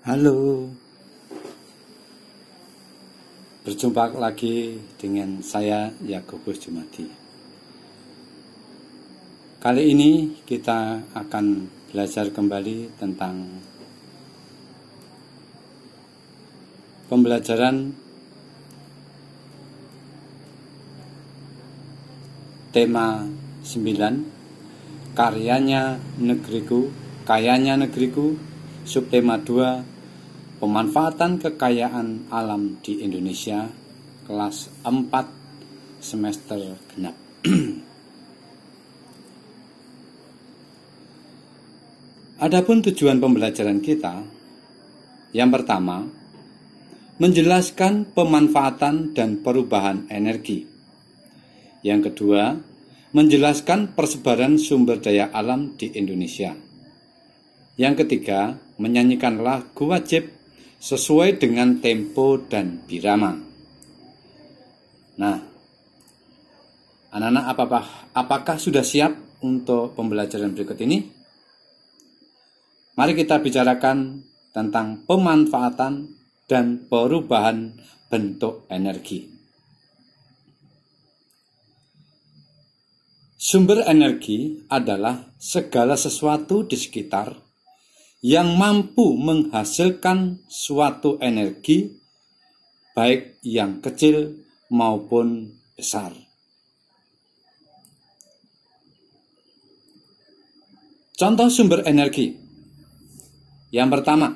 Halo, berjumpa lagi dengan saya Yakobus Jumadi. Kali ini kita akan belajar kembali tentang pembelajaran tema 9 karyanya negeriku, kayanya negeriku Subtema 2 Pemanfaatan Kekayaan Alam di Indonesia kelas 4 semester genap. Adapun tujuan pembelajaran kita yang pertama menjelaskan pemanfaatan dan perubahan energi. Yang kedua, menjelaskan persebaran sumber daya alam di Indonesia. Yang ketiga, menyanyikan lagu wajib sesuai dengan tempo dan birama. Nah, anak-anak apakah, apakah sudah siap untuk pembelajaran berikut ini? Mari kita bicarakan tentang pemanfaatan dan perubahan bentuk energi. Sumber energi adalah segala sesuatu di sekitar yang mampu menghasilkan suatu energi, baik yang kecil maupun besar. Contoh sumber energi yang pertama,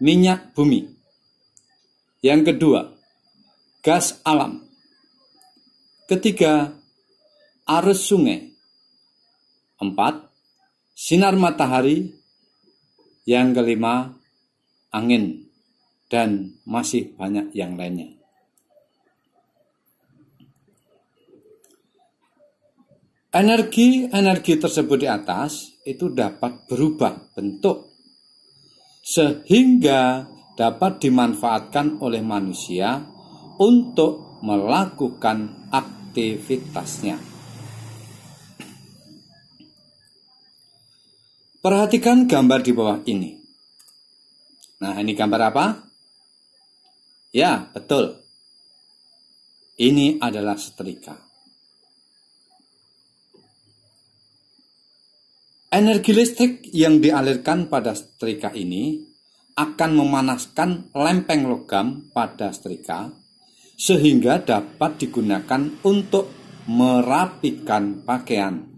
minyak bumi, yang kedua, gas alam, ketiga, arus sungai, empat, sinar matahari yang kelima, angin dan masih banyak yang lainnya. Energi-energi tersebut di atas itu dapat berubah bentuk sehingga dapat dimanfaatkan oleh manusia untuk melakukan aktivitasnya. Perhatikan gambar di bawah ini. Nah, ini gambar apa? Ya, betul. Ini adalah setrika. Energi listrik yang dialirkan pada setrika ini akan memanaskan lempeng logam pada setrika sehingga dapat digunakan untuk merapikan pakaian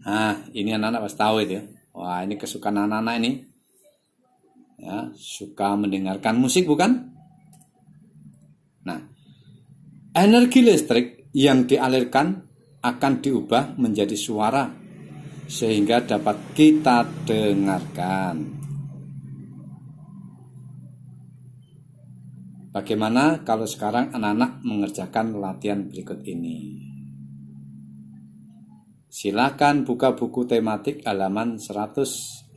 Nah, ini anak-anak pasti tahu itu. Ya. Wah, ini kesukaan anak-anak ini. Ya, suka mendengarkan musik bukan? Nah, energi listrik yang dialirkan akan diubah menjadi suara sehingga dapat kita dengarkan. Bagaimana kalau sekarang anak-anak mengerjakan latihan berikut ini? Silakan buka buku tematik halaman 114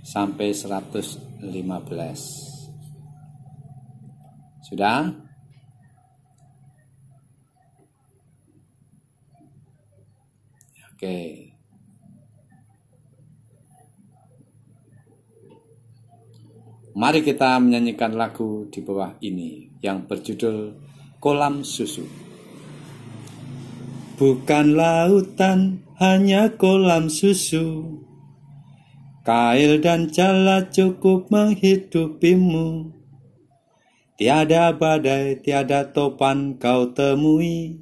sampai 115. Sudah? Oke. Mari kita menyanyikan lagu di bawah ini yang berjudul Kolam Susu. Bukan lautan, hanya kolam susu. Kail dan jala cukup menghidupimu. Tiada badai, tiada topan kau temui.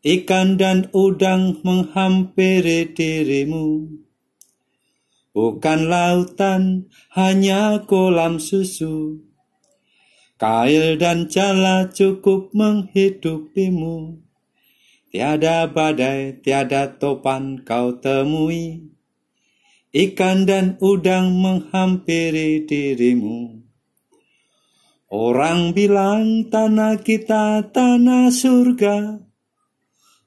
Ikan dan udang menghampiri dirimu. Bukan lautan, hanya kolam susu. Kail dan jala cukup menghidupimu. Tiada badai, tiada topan kau temui. Ikan dan udang menghampiri dirimu. Orang bilang tanah kita tanah surga.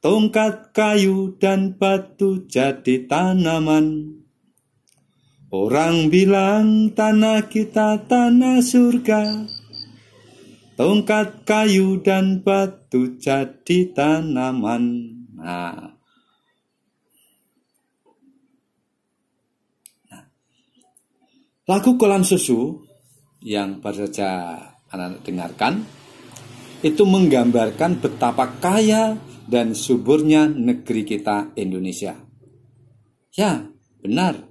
Tongkat kayu dan batu jadi tanaman. Orang bilang tanah kita tanah surga. Tongkat kayu dan batu jadi tanaman. Nah. nah, lagu kolam susu yang baru saja anak-anak dengarkan itu menggambarkan betapa kaya dan suburnya negeri kita Indonesia. Ya, benar.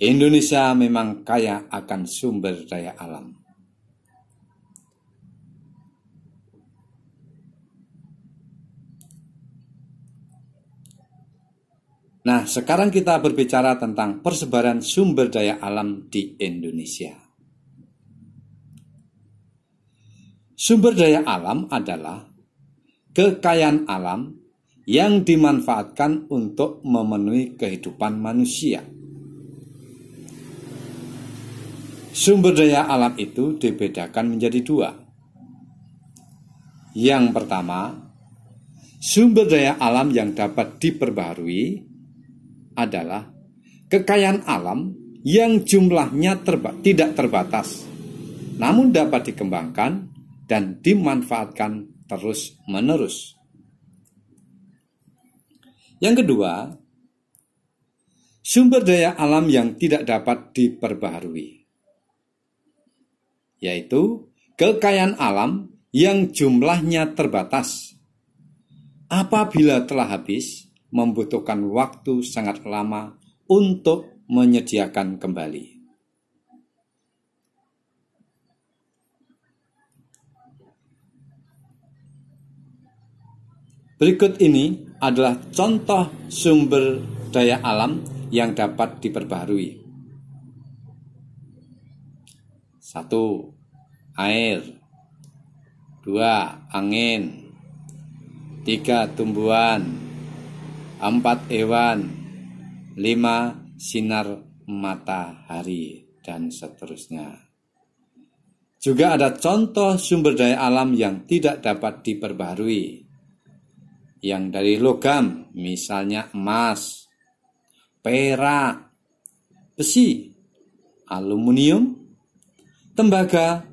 Indonesia memang kaya akan sumber daya alam. Nah, sekarang kita berbicara tentang persebaran sumber daya alam di Indonesia. Sumber daya alam adalah kekayaan alam yang dimanfaatkan untuk memenuhi kehidupan manusia. Sumber daya alam itu dibedakan menjadi dua. Yang pertama, sumber daya alam yang dapat diperbarui adalah kekayaan alam yang jumlahnya terba tidak terbatas, namun dapat dikembangkan dan dimanfaatkan terus-menerus. Yang kedua, sumber daya alam yang tidak dapat diperbaharui, yaitu kekayaan alam yang jumlahnya terbatas. Apabila telah habis, membutuhkan waktu sangat lama untuk menyediakan kembali. Berikut ini adalah contoh sumber daya alam yang dapat diperbarui. Satu, air. Dua, angin. Tiga, tumbuhan empat hewan, lima sinar matahari, dan seterusnya. Juga ada contoh sumber daya alam yang tidak dapat diperbarui. Yang dari logam, misalnya emas, perak, besi, aluminium, tembaga,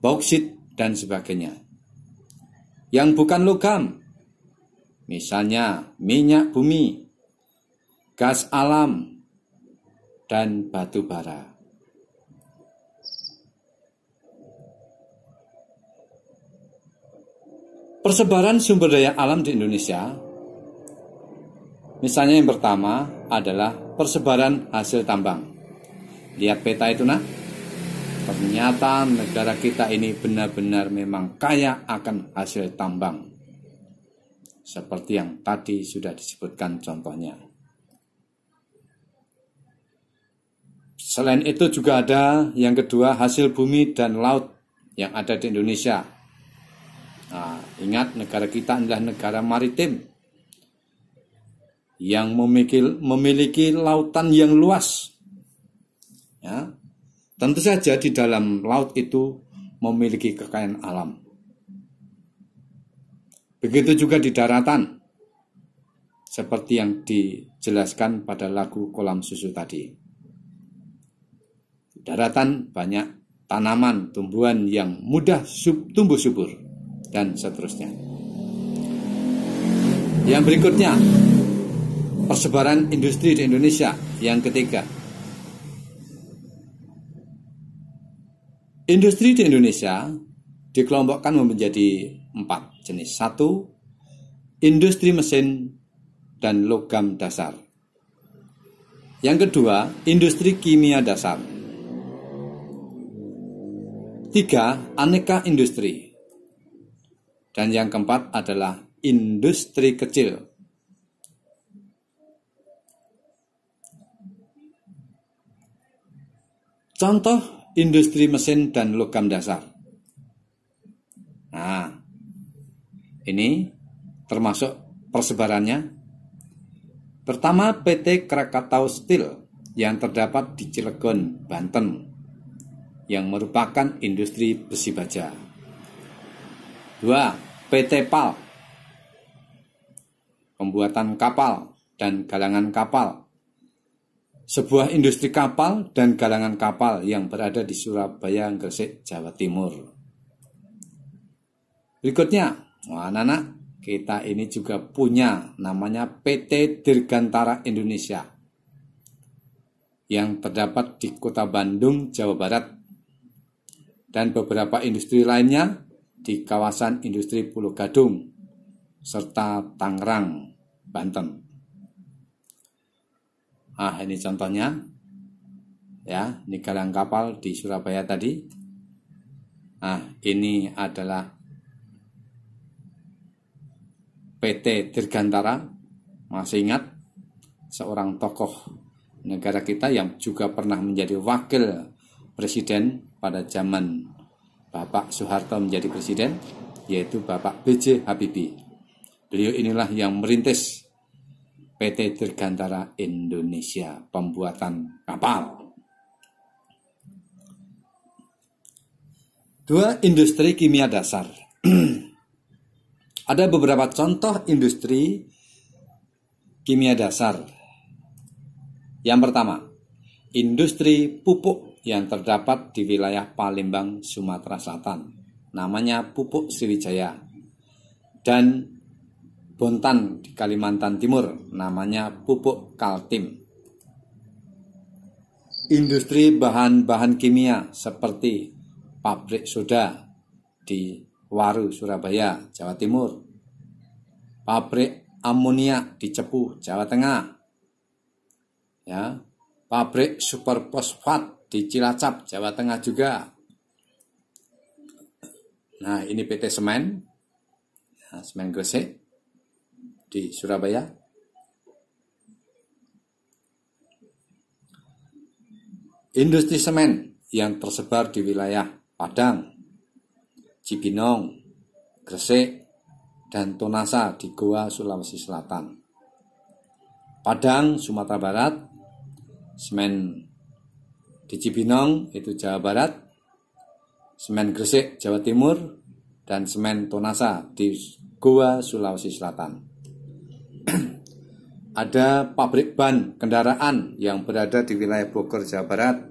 bauksit, dan sebagainya. Yang bukan logam, misalnya minyak bumi, gas alam, dan batu bara. Persebaran sumber daya alam di Indonesia, misalnya yang pertama adalah persebaran hasil tambang. Lihat peta itu nah, ternyata negara kita ini benar-benar memang kaya akan hasil tambang seperti yang tadi sudah disebutkan contohnya. Selain itu juga ada yang kedua hasil bumi dan laut yang ada di Indonesia. Nah, ingat negara kita adalah negara maritim yang memiliki, memiliki lautan yang luas. Ya. Tentu saja di dalam laut itu memiliki kekayaan alam. Begitu juga di daratan, seperti yang dijelaskan pada lagu kolam susu tadi. Di daratan banyak tanaman, tumbuhan yang mudah sub, tumbuh subur, dan seterusnya. Yang berikutnya, persebaran industri di Indonesia. Yang ketiga, industri di Indonesia dikelompokkan menjadi empat jenis 1, industri mesin, dan logam dasar. Yang kedua, industri kimia dasar. Tiga, aneka industri. Dan yang keempat adalah industri kecil. Contoh industri mesin dan logam dasar. Nah, ini termasuk persebarannya. Pertama PT Krakatau Steel yang terdapat di Cilegon, Banten, yang merupakan industri besi baja. Dua PT PAL Pembuatan kapal dan galangan kapal Sebuah industri kapal dan galangan kapal yang berada di Surabaya, Gresik, Jawa Timur. Berikutnya, Wah, anak kita ini juga punya namanya PT Dirgantara Indonesia yang terdapat di kota Bandung, Jawa Barat dan beberapa industri lainnya di kawasan industri Pulau Gadung serta Tangerang, Banten. Ah, ini contohnya. Ya, ini galang kapal di Surabaya tadi. Ah, ini adalah PT Dirgantara, masih ingat seorang tokoh negara kita yang juga pernah menjadi wakil presiden pada zaman Bapak Soeharto menjadi presiden, yaitu Bapak B.J. Habibie. Beliau inilah yang merintis PT Dirgantara Indonesia pembuatan kapal. Dua industri kimia dasar Ada beberapa contoh industri kimia dasar. Yang pertama, industri pupuk yang terdapat di wilayah Palembang, Sumatera Selatan. Namanya Pupuk Sriwijaya. Dan Bontan di Kalimantan Timur, namanya Pupuk Kaltim. Industri bahan-bahan kimia seperti pabrik soda di Waru, Surabaya, Jawa Timur. Pabrik amonia di Cepu, Jawa Tengah. Ya, pabrik superfosfat di Cilacap, Jawa Tengah juga. Nah, ini PT Semen, nah, Semen Gresik di Surabaya. Industri semen yang tersebar di wilayah Padang, Cibinong, Gresik, dan Tonasa di Goa, Sulawesi Selatan. Padang, Sumatera Barat, semen di Cibinong itu Jawa Barat, semen Gresik Jawa Timur, dan semen Tonasa di Goa, Sulawesi Selatan. Ada pabrik ban kendaraan yang berada di wilayah Bogor, Jawa Barat,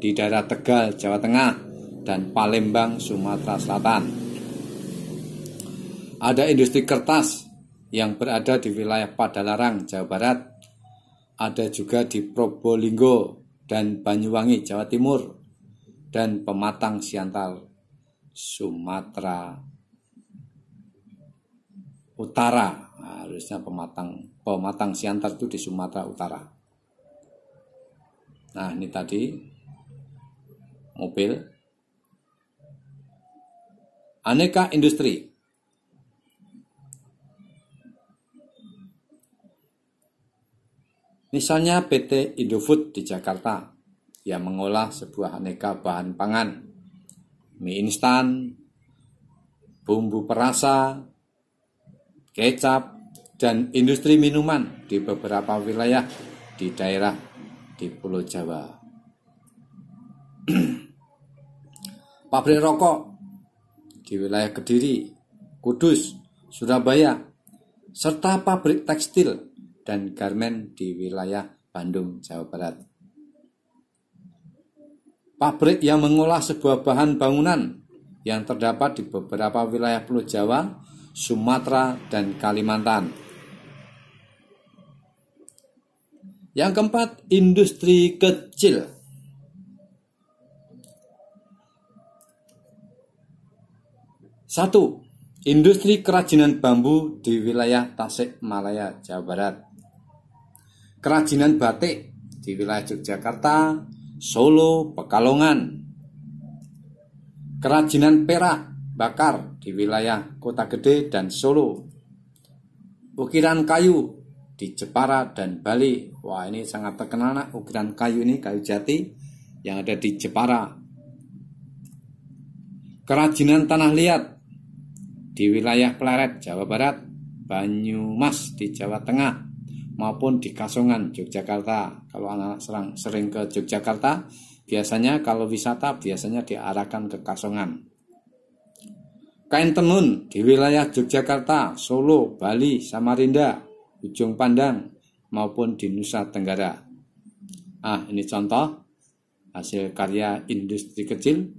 di daerah Tegal, Jawa Tengah, dan Palembang, Sumatera Selatan. Ada industri kertas yang berada di wilayah Padalarang, Jawa Barat. Ada juga di Probolinggo dan Banyuwangi, Jawa Timur. Dan Pematang Siantar, Sumatera Utara. harusnya Pematang Pematang Siantar itu di Sumatera Utara. Nah, ini tadi mobil aneka industri. Misalnya PT Indofood di Jakarta yang mengolah sebuah aneka bahan pangan, mie instan, bumbu perasa, kecap, dan industri minuman di beberapa wilayah di daerah di Pulau Jawa. Pabrik rokok di wilayah Kediri, Kudus, Surabaya, serta pabrik tekstil dan garmen di wilayah Bandung, Jawa Barat. Pabrik yang mengolah sebuah bahan bangunan yang terdapat di beberapa wilayah Pulau Jawa, Sumatera, dan Kalimantan. Yang keempat, industri kecil Satu, industri kerajinan bambu di wilayah tasik malaya Jawa Barat. Kerajinan batik di wilayah Yogyakarta, Solo, Pekalongan. Kerajinan perak bakar di wilayah Kota Gede dan Solo. Ukiran kayu di Jepara dan Bali. Wah, ini sangat terkenal nah, ukiran kayu ini, kayu jati yang ada di Jepara. Kerajinan tanah liat di wilayah Pleret, Jawa Barat, Banyumas di Jawa Tengah, maupun di Kasongan, Yogyakarta. Kalau anak serang sering ke Yogyakarta, biasanya kalau wisata biasanya diarahkan ke Kasongan. Kain tenun di wilayah Yogyakarta, Solo, Bali, Samarinda, Ujung Pandang, maupun di Nusa Tenggara. Ah, ini contoh hasil karya industri kecil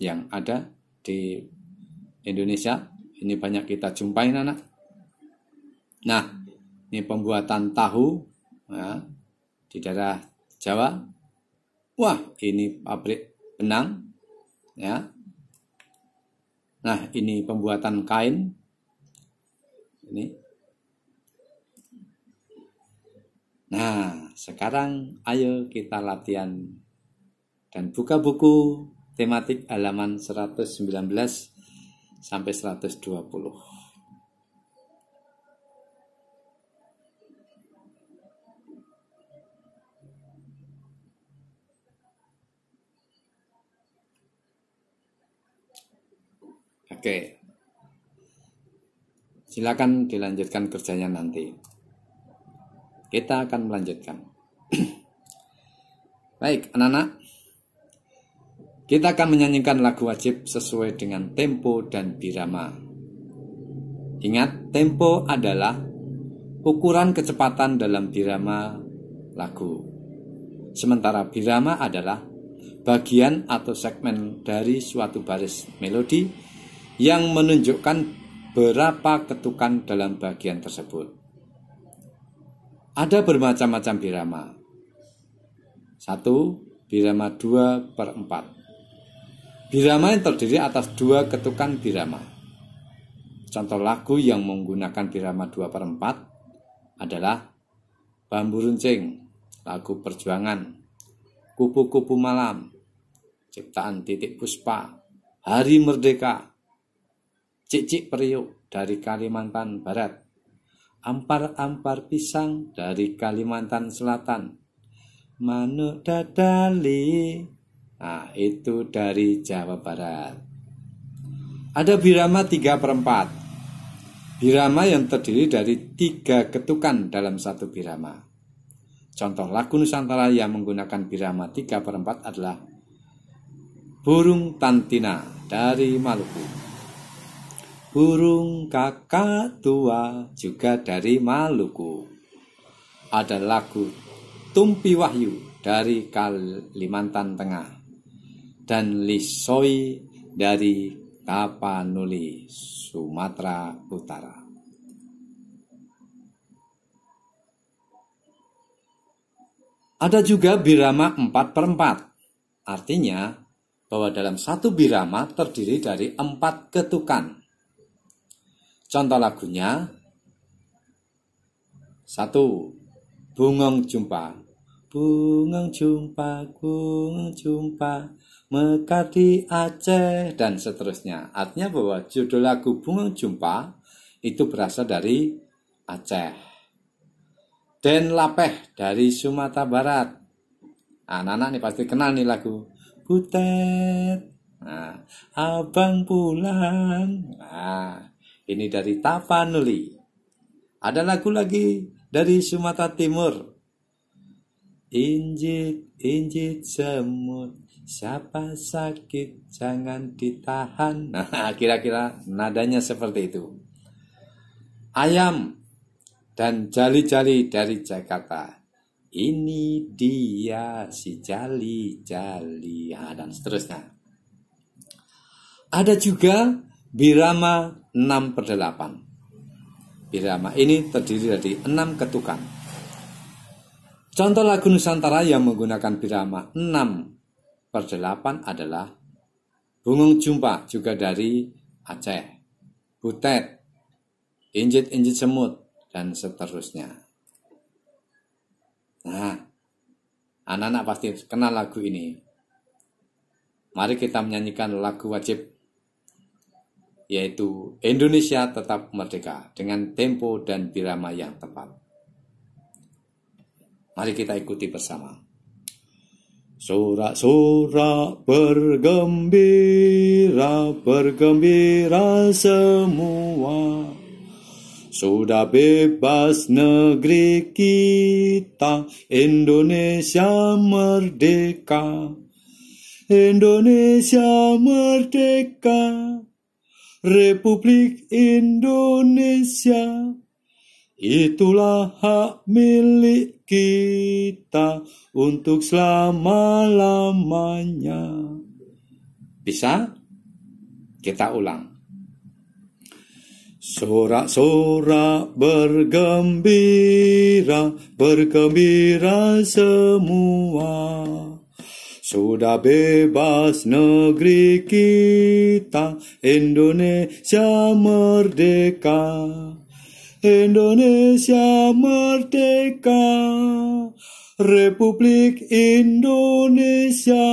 yang ada di Indonesia ini banyak kita jumpai anak. Nah, ini pembuatan tahu ya, di daerah Jawa. Wah, ini pabrik benang ya. Nah, ini pembuatan kain. Ini. Nah, sekarang ayo kita latihan dan buka buku tematik halaman 119 sampai 120. Oke. Silakan dilanjutkan kerjanya nanti. Kita akan melanjutkan. Baik, anak-anak. Kita akan menyanyikan lagu wajib sesuai dengan tempo dan birama. Ingat, tempo adalah ukuran kecepatan dalam birama lagu. Sementara birama adalah bagian atau segmen dari suatu baris melodi yang menunjukkan berapa ketukan dalam bagian tersebut. Ada bermacam-macam birama. Satu Birama dua per 4 Birama yang terdiri atas dua ketukan birama. Contoh lagu yang menggunakan birama dua per empat adalah Bambu Runcing, lagu perjuangan, Kupu-kupu malam, ciptaan titik puspa, Hari Merdeka, Cicik Periuk dari Kalimantan Barat, Ampar-ampar pisang dari Kalimantan Selatan, Manuk dadali Nah, itu dari Jawa Barat. Ada birama tiga per 4. Birama yang terdiri dari tiga ketukan dalam satu birama. Contoh lagu Nusantara yang menggunakan birama tiga per 4 adalah Burung Tantina dari Maluku. Burung kakak tua juga dari Maluku. Ada lagu Tumpi Wahyu dari Kalimantan Tengah dan Lisoi dari Tapanuli, Sumatera Utara. Ada juga birama 4 per 4, artinya bahwa dalam satu birama terdiri dari empat ketukan. Contoh lagunya, satu, bungong jumpa, bungong jumpa, bungong jumpa, Mekati Aceh dan seterusnya. Artinya bahwa judul lagu Bunga Jumpa itu berasal dari Aceh. Den Lapeh dari Sumatera Barat. Ah, anak-anak ini pasti kenal nih lagu. Butet, nah, abang pulang. Nah, ini dari Tapanuli. Ada lagu lagi dari Sumatera Timur. Injit, injit semut Siapa sakit jangan ditahan. Nah, kira-kira nadanya seperti itu. Ayam dan jali-jali dari Jakarta. Ini dia si jali-jali ah, dan seterusnya. Ada juga birama 6 per 8. Birama ini terdiri dari 6 ketukan. Contoh lagu Nusantara yang menggunakan birama 6 Perdelapan adalah Bungung Jumpa juga dari Aceh, Butet, Injit-injit semut, dan seterusnya. Nah, anak-anak pasti kenal lagu ini. Mari kita menyanyikan lagu wajib yaitu Indonesia tetap merdeka dengan tempo dan birama yang tepat. Mari kita ikuti bersama. Sorak-sorak bergembira, bergembira semua. Sudah bebas negeri kita, Indonesia merdeka. Indonesia merdeka, Republik Indonesia. Itulah hak milik kita untuk selama-lamanya. Bisa? Kita ulang. Sorak-sorak bergembira, bergembira semua. Sudah bebas negeri kita, Indonesia merdeka. Indonesia merdeka, Republik Indonesia,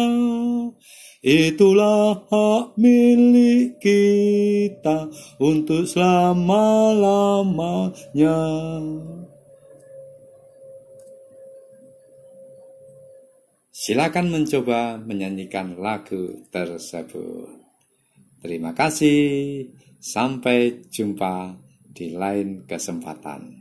itulah hak milik kita untuk selama-lamanya. Silakan mencoba menyanyikan lagu tersebut. Terima kasih, sampai jumpa di lain kesempatan.